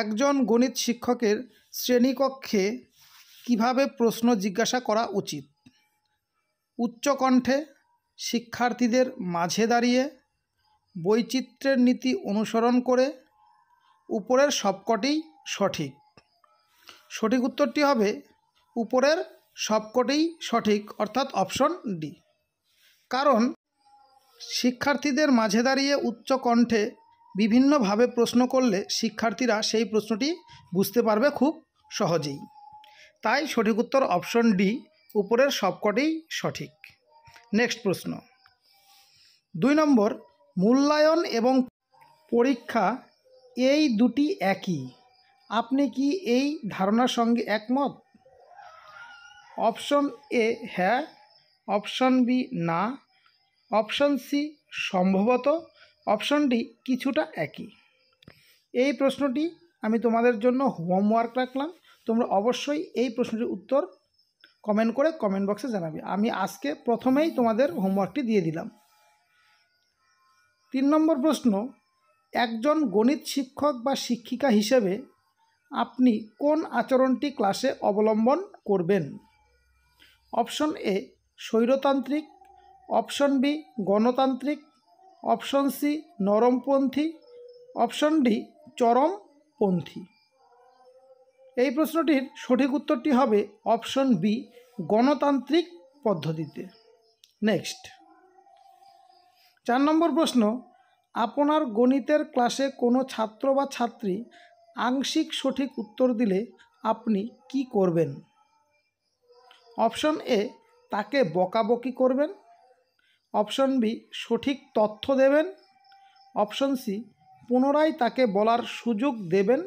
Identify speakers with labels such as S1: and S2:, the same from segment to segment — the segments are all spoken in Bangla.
S1: একজন গণিত শিক্ষকের শ্রেণীকক্ষে কিভাবে প্রশ্ন জিজ্ঞাসা করা উচিত উচ্চকণ্ঠে শিক্ষার্থীদের মাঝে দাঁড়িয়ে বৈচিত্র্যের নীতি অনুসরণ করে উপরের সবকটি সঠিক সঠিক উত্তরটি হবে উপরের সবকটি সঠিক অর্থাৎ অপশন ডি কারণ শিক্ষার্থীদের মাঝে দাঁড়িয়ে উচ্চকণ্ঠে বিভিন্নভাবে প্রশ্ন করলে শিক্ষার্থীরা সেই প্রশ্নটি বুঝতে পারবে খুব সহজেই তাই সঠিক উত্তর অপশন ডি উপরের সবকটি সঠিক নেক্সট প্রশ্ন দুই নম্বর মূল্যায়ন এবং পরীক্ষা এই দুটি একই আপনি কি এই ধারণার সঙ্গে একমত অপশন এ হ্যাঁ অপশন বি না অপশন সি সম্ভবত অপশনটি কিছুটা একই এই প্রশ্নটি আমি তোমাদের জন্য হোমওয়ার্ক রাখলাম তোমরা অবশ্যই এই প্রশ্নটির উত্তর কমেন্ট করে কমেন্ট বক্সে জানাবে আমি আজকে প্রথমেই তোমাদের হোমওয়ার্কটি দিয়ে দিলাম তিন নম্বর প্রশ্ন একজন গণিত শিক্ষক বা শিক্ষিকা হিসেবে আপনি কোন আচরণটি ক্লাসে অবলম্বন করবেন অপশন এ স্বৈরতান্ত্রিক অপশন বি গণতান্ত্রিক অপশন সি নরমপন্থী অপশন ডি চরমপন্থী এই প্রশ্নটির সঠিক উত্তরটি হবে অপশন বি গণতান্ত্রিক পদ্ধতিতে নেক্সট চার নম্বর প্রশ্ন আপনার গণিতের ক্লাসে কোনো ছাত্র বা ছাত্রী আংশিক সঠিক উত্তর দিলে আপনি কি করবেন অপশন এ তাকে বকাবকি করবেন অপশন বি সঠিক তথ্য দেবেন অপশন সি পুনরায় তাকে বলার সুযোগ দেবেন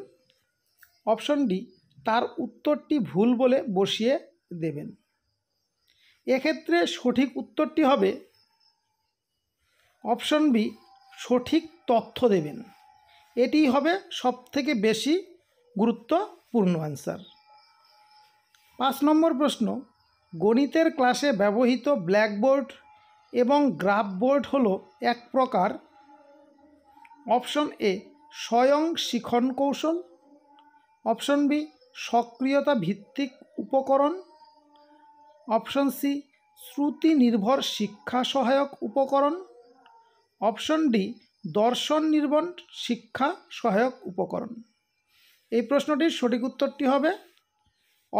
S1: অপশন ডি তার উত্তরটি ভুল বলে বসিয়ে দেবেন এক্ষেত্রে সঠিক উত্তরটি হবে অপশন বি সঠিক তথ্য দেবেন এটি হবে সবথেকে বেশি গুরুত্বপূর্ণ অ্যান্সার পাঁচ নম্বর প্রশ্ন গণিতের ক্লাসে ব্যবহৃত ব্ল্যাকবোর্ড এবং গ্রাফ বোর্ড হল এক প্রকার অপশন এ স্বয়ং শিখন কৌশল অপশন বি সক্রিয়তা ভিত্তিক উপকরণ অপশন সি শ্রুতি নির্ভর শিক্ষা সহায়ক উপকরণ অপশন ডি দর্শন নির্ভর শিক্ষা সহায়ক উপকরণ এই প্রশ্নটির সঠিক উত্তরটি হবে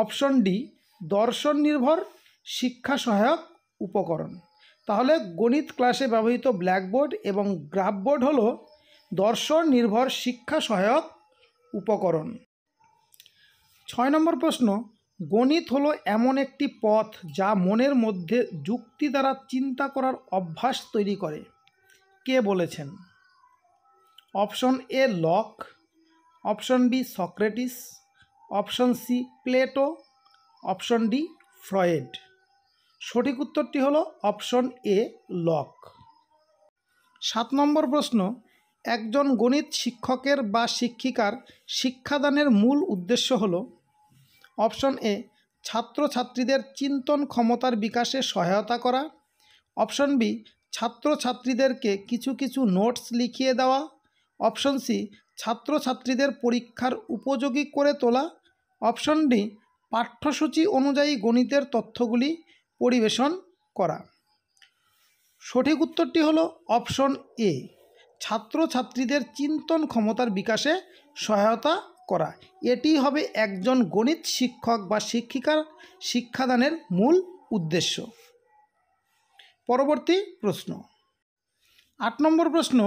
S1: অপশন ডি দর্শন নির্ভর শিক্ষা সহায়ক উপকরণ তাহলে গণিত ক্লাসে ব্যবহৃত ব্ল্যাকবোর্ড এবং গ্রাফবোর্ড হল দর্শন নির্ভর শিক্ষা সহায়ক উপকরণ ছয় নম্বর প্রশ্ন গণিত হলো এমন একটি পথ যা মনের মধ্যে যুক্তি দ্বারা চিন্তা করার অভ্যাস তৈরি করে কে বলেছেন option A Locke option B Socrates option C Plato option D Freud সঠিক উত্তরটি হলো অপশন এ লক সাত নম্বর প্রশ্ন একজন গণিত শিক্ষকের বা শিক্ষিকার শিক্ষাদানের মূল উদ্দেশ্য হল অপশন এ ছাত্রছাত্রীদের চিন্তন ক্ষমতার বিকাশে সহায়তা করা অপশন বি ছাত্রছাত্রীদেরকে কিছু কিছু নোটস লিখিয়ে দেওয়া অপশন সি ছাত্রছাত্রীদের পরীক্ষার উপযোগী করে তোলা অপশন ডি পাঠ্যসূচি অনুযায়ী গণিতের তথ্যগুলি পরিবেশন করা সঠিক উত্তরটি হলো অপশন এ ছাত্রছাত্রীদের চিন্তন ক্ষমতার বিকাশে সহায়তা করা এটি হবে একজন গণিত শিক্ষক বা শিক্ষিকার শিক্ষাদানের মূল উদ্দেশ্য পরবর্তী প্রশ্ন আট নম্বর প্রশ্ন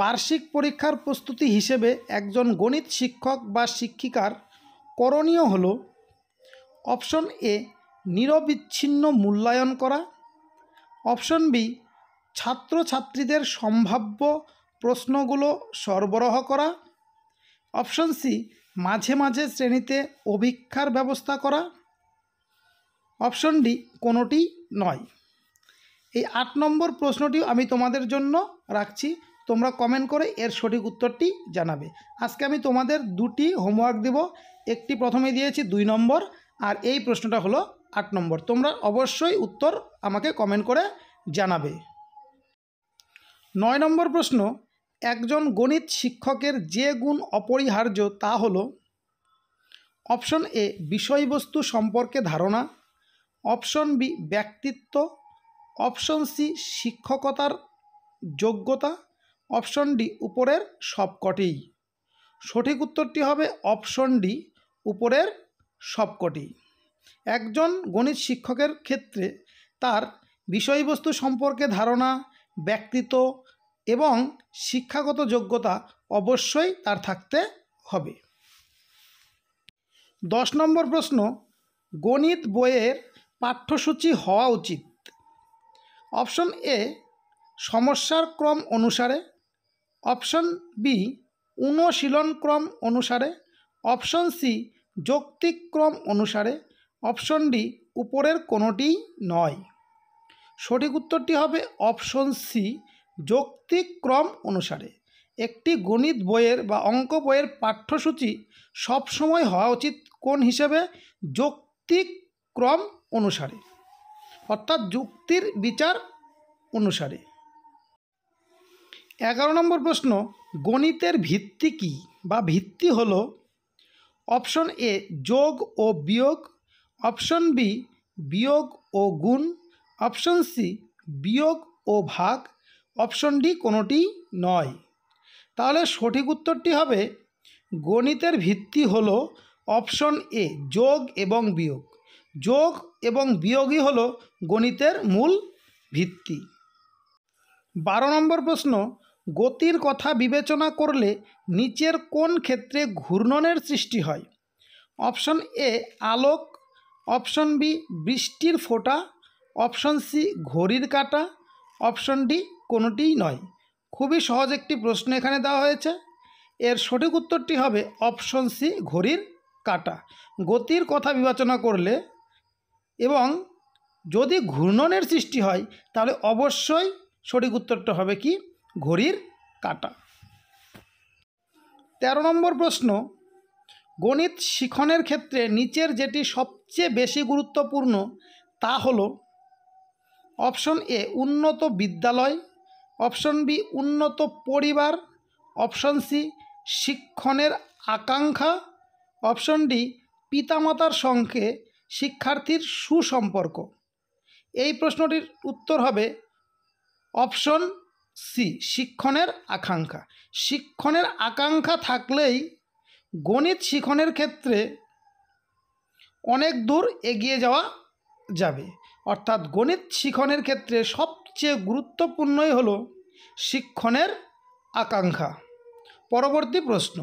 S1: বার্ষিক পরীক্ষার প্রস্তুতি হিসেবে একজন গণিত শিক্ষক বা শিক্ষিকার করণীয় হল অপশন এ নিরবিচ্ছিন্ন মূল্যায়ন করা অপশন বি ছাত্রছাত্রীদের সম্ভাব্য প্রশ্নগুলো সরবরাহ করা অপশন সি মাঝে মাঝে শ্রেণীতে অভিক্ষার ব্যবস্থা করা অপশন ডি কোনোটি নয় এই আট নম্বর প্রশ্নটিও আমি তোমাদের জন্য রাখছি তোমরা কমেন্ট করে এর সঠিক উত্তরটি জানাবে আজকে আমি তোমাদের দুটি হোমওয়ার্ক দেব একটি প্রথমে দিয়েছি দুই নম্বর আর এই প্রশ্নটা হলো আট নম্বর তোমরা অবশ্যই উত্তর আমাকে কমেন্ট করে জানাবে নয় নম্বর প্রশ্ন একজন গণিত শিক্ষকের যে গুণ অপরিহার্য তা হল অপশন এ বিষয়বস্তু সম্পর্কে ধারণা অপশন বি ব্যক্তিত্ব অপশন সি শিক্ষকতার যোগ্যতা অপশন ডি উপরের সবকটি সঠিক উত্তরটি হবে অপশন ডি উপরের সবকটি একজন গণিত শিক্ষকের ক্ষেত্রে তার বিষয়বস্তু সম্পর্কে ধারণা ব্যক্তিত্ব এবং শিক্ষাগত যোগ্যতা অবশ্যই তার থাকতে হবে দশ নম্বর প্রশ্ন গণিত বইয়ের পাঠ্যসূচি হওয়া উচিত অপশন এ সমস্যার ক্রম অনুসারে অপশন বি অনুশীলন ক্রম অনুসারে অপশন সি যৌক্তিক ক্রম অনুসারে অপশন ডি উপরের কোনোটি নয় সঠিক উত্তরটি হবে অপশন সি যৌক্তিক ক্রম অনুসারে একটি গণিত বইয়ের বা অঙ্ক বইয়ের পাঠ্যসূচি সবসময় হওয়া উচিত কোন হিসেবে যৌক্তিক ক্রম অনুসারে অর্থাৎ যুক্তির বিচার অনুসারে এগারো নম্বর প্রশ্ন গণিতের ভিত্তি কি বা ভিত্তি হল অপশন এ যোগ ও বিয়োগ অপশন বি বিয়োগ ও গুণ অপশন সি বিয়োগ ও ভাগ অপশন ডি কোনোটি নয় তাহলে সঠিক উত্তরটি হবে গণিতের ভিত্তি হল অপশন এ যোগ এবং বিয়োগ যোগ এবং বিয়োগই হল গণিতের মূল ভিত্তি বারো নম্বর প্রশ্ন গতির কথা বিবেচনা করলে নিচের কোন ক্ষেত্রে ঘূর্ণনের সৃষ্টি হয় অপশন এ আলোক অপশন বি বৃষ্টির ফোঁটা অপশন সি ঘড়ির কাটা অপশন ডি কোনোটিই নয় খুবই সহজ একটি প্রশ্ন এখানে দেওয়া হয়েছে এর সঠিক উত্তরটি হবে অপশন সি ঘড়ির কাটা গতির কথা বিবেচনা করলে এবং যদি ঘূর্ণনের সৃষ্টি হয় তাহলে অবশ্যই সঠিক উত্তরটা হবে কি ঘড়ির কাটা তেরো নম্বর প্রশ্ন গণিত শিখনের ক্ষেত্রে নিচের যেটি সবচেয়ে বেশি গুরুত্বপূর্ণ তা হল অপশন এ উন্নত বিদ্যালয় অপশন বি উন্নত পরিবার অপশন সি শিক্ষণের আকাঙ্ক্ষা অপশন ডি পিতামাতার সঙ্গে শিক্ষার্থীর সুসম্পর্ক এই প্রশ্নটির উত্তর হবে অপশন সি শিক্ষণের আকাঙ্ক্ষা শিক্ষণের আকাঙ্ক্ষা থাকলেই গণিত শিখনের ক্ষেত্রে অনেক দূর এগিয়ে যাওয়া যাবে অর্থাৎ গণিত শিখনের ক্ষেত্রে সবচেয়ে গুরুত্বপূর্ণই হল শিক্ষণের আকাঙ্ক্ষা পরবর্তী প্রশ্ন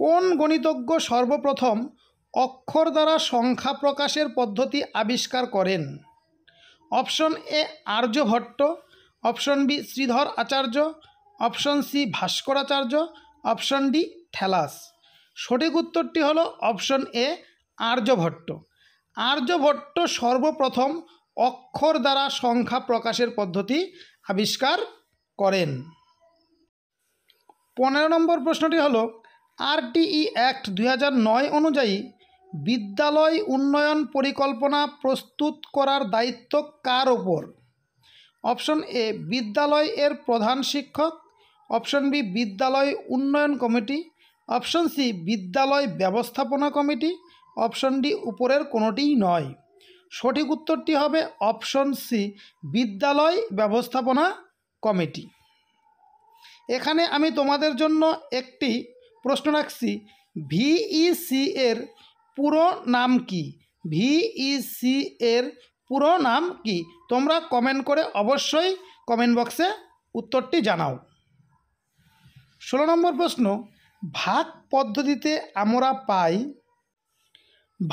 S1: কোন গণিতজ্ঞ সর্বপ্রথম অক্ষর দ্বারা সংখ্যা প্রকাশের পদ্ধতি আবিষ্কার করেন option A Aryabhata option B Sridhar Acharya option C Bhaskaracharya option D Thales সঠিক উত্তরটি হলো অপশন এ আর্যভট্ট আর্যভট্ট সর্বপ্রথম অক্ষর দ্বারা সংখ্যা প্রকাশের পদ্ধতি আবিষ্কার করেন পনেরো নম্বর প্রশ্নটি হলো আরটিই অ্যাক্ট দুই অনুযায়ী বিদ্যালয় উন্নয়ন পরিকল্পনা প্রস্তুত করার দায়িত্ব কার ওপর অপশন এ বিদ্যালয় এর প্রধান শিক্ষক অপশন বি বিদ্যালয় উন্নয়ন কমিটি অপশন সি বিদ্যালয় ব্যবস্থাপনা কমিটি অপশন ডি উপরের কোনোটিই নয় সঠিক উত্তরটি হবে অপশন সি বিদ্যালয় ব্যবস্থাপনা কমিটি এখানে আমি তোমাদের জন্য একটি প্রশ্ন রাখছি ভিইসি এর পুরো নাম কি ভিইসি এর পুরো নাম কি তোমরা কমেন্ট করে অবশ্যই কমেন্ট বক্সে উত্তরটি জানাও ষোলো নম্বর প্রশ্ন ভাগ পদ্ধতিতে আমরা পাই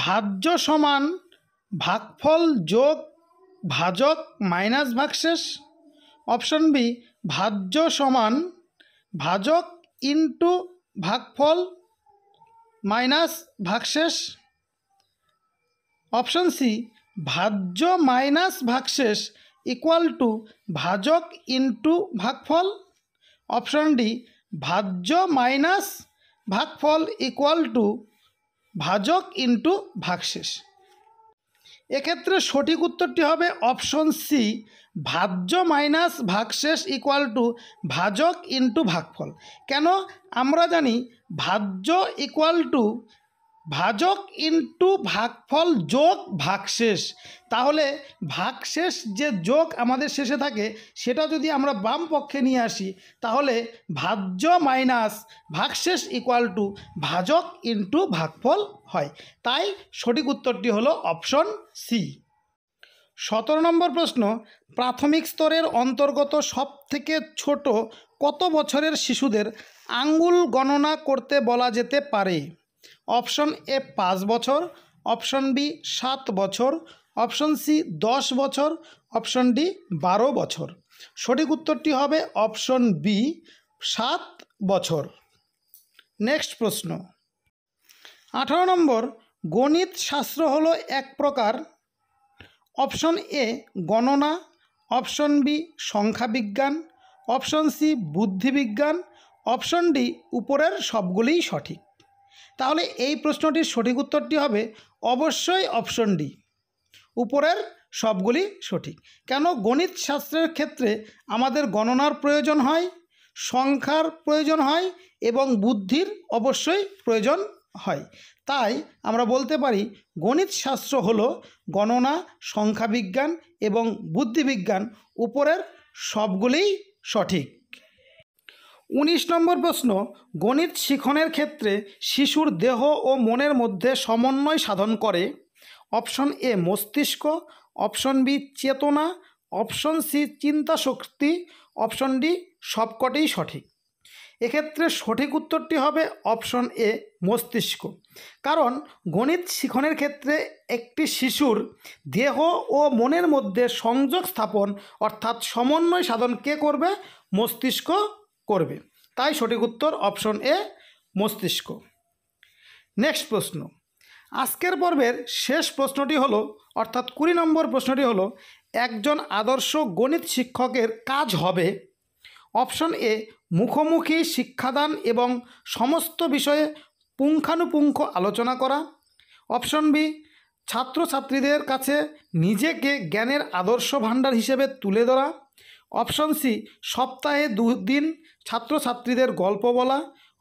S1: ভাজ্য সমান ভাগফল যোগ ভাজক মাইনাস ভাগশেষ অপশন বি ভাজ্য সমান ভাজক ইন্টু ভাগফল মাইনাস ভাগশেষ অপশন সি ভাজ্য মাইনাস ভাগশেষ ইকুয়াল টু ভাজক ইন্টু ভাগফল অপশন ডি ভাজ্য মাইনাস ভাগফল ইকুয়াল টু ভাজক ইন্টু ভাগশেষ এক্ষেত্রে সঠিক উত্তরটি হবে অপশন সি ভাজ্য মাইনাস ভাগশেষ ইকুয়াল টু ভাজক ইন্টু ভাগফল কেন আমরা জানি ভাজ্য ইকুয়াল টু ভাজক ইন্টু ভাগফল যোগ ভাগশেষ তাহলে ভাগশেষ যে যোগ আমাদের শেষে থাকে সেটা যদি আমরা বাম পক্ষে নিয়ে আসি তাহলে ভাজ্য মাইনাস ভাগশেষ ইকুয়াল টু ভাজক ইন্টু ভাগফল হয় তাই সঠিক উত্তরটি হলো অপশন সি সতেরো নম্বর প্রশ্ন প্রাথমিক স্তরের অন্তর্গত সব থেকে ছোট কত বছরের শিশুদের আঙ্গুল গণনা করতে বলা যেতে পারে অপশন এ পাঁচ বছর অপশন বি সাত বছর অপশন সি দশ বছর অপশন ডি বারো বছর সঠিক উত্তরটি হবে অপশন বি সাত বছর নেক্সট প্রশ্ন আঠারো নম্বর গণিত শাস্ত্র হলো এক প্রকার অপশন এ গণনা অপশন বি সংখ্যা বিজ্ঞান অপশন সি বুদ্ধিবিজ্ঞান অপশন ডি উপরের সবগুলিই সঠিক তাহলে এই প্রশ্নটির সঠিক উত্তরটি হবে অবশ্যই অপশন ডি উপরের সবগুলি সঠিক কেন গণিত শাস্ত্রের ক্ষেত্রে আমাদের গণনার প্রয়োজন হয় সংখ্যার প্রয়োজন হয় এবং বুদ্ধির অবশ্যই প্রয়োজন হয় তাই আমরা বলতে পারি গণিত শাস্ত্র হল গণনা সংখ্যাবিজ্ঞান এবং বুদ্ধিবিজ্ঞান উপরের সবগুলিই সঠিক উনিশ নম্বর প্রশ্ন গণিত শিখনের ক্ষেত্রে শিশুর দেহ ও মনের মধ্যে সমন্বয় সাধন করে অপশন এ মস্তিষ্ক অপশন বি চেতনা অপশন সি চিন্তা শক্তি অপশন ডি সবকটেই সঠিক এক্ষেত্রে সঠিক উত্তরটি হবে অপশন এ মস্তিষ্ক কারণ গণিত শিখনের ক্ষেত্রে একটি শিশুর দেহ ও মনের মধ্যে সংযোগ স্থাপন অর্থাৎ সমন্বয় সাধন কে করবে মস্তিষ্ক করবে তাই সঠিক উত্তর অপশন এ মস্তিষ্ক নেক্সট প্রশ্ন আজকের পর্বের শেষ প্রশ্নটি হলো অর্থাৎ কুড়ি নম্বর প্রশ্নটি হলো একজন আদর্শ গণিত শিক্ষকের কাজ হবে অপশন এ মুখোমুখি শিক্ষাদান এবং সমস্ত বিষয়ে পুঙ্খানুপুঙ্খ আলোচনা করা অপশন বি ছাত্রছাত্রীদের কাছে নিজেকে জ্ঞানের আদর্শ ভাণ্ডার হিসেবে তুলে ধরা অপশন সি সপ্তাহে দুদিন ছাত্রছাত্রীদের গল্প বলা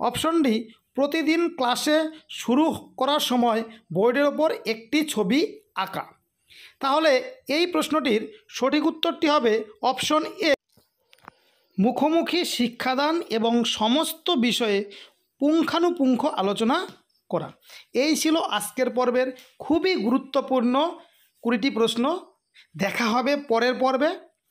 S1: অপশন ডি প্রতিদিন ক্লাসে শুরু করার সময় বোর্ডের ওপর একটি ছবি আঁকা তাহলে এই প্রশ্নটির সঠিক উত্তরটি হবে অপশন এ মুখোমুখি শিক্ষাদান এবং সমস্ত বিষয়ে পুঙ্খানুপুঙ্খ আলোচনা করা এই ছিল আজকের পর্বের খুবই গুরুত্বপূর্ণ কুড়িটি প্রশ্ন দেখা হবে পরের পর্বে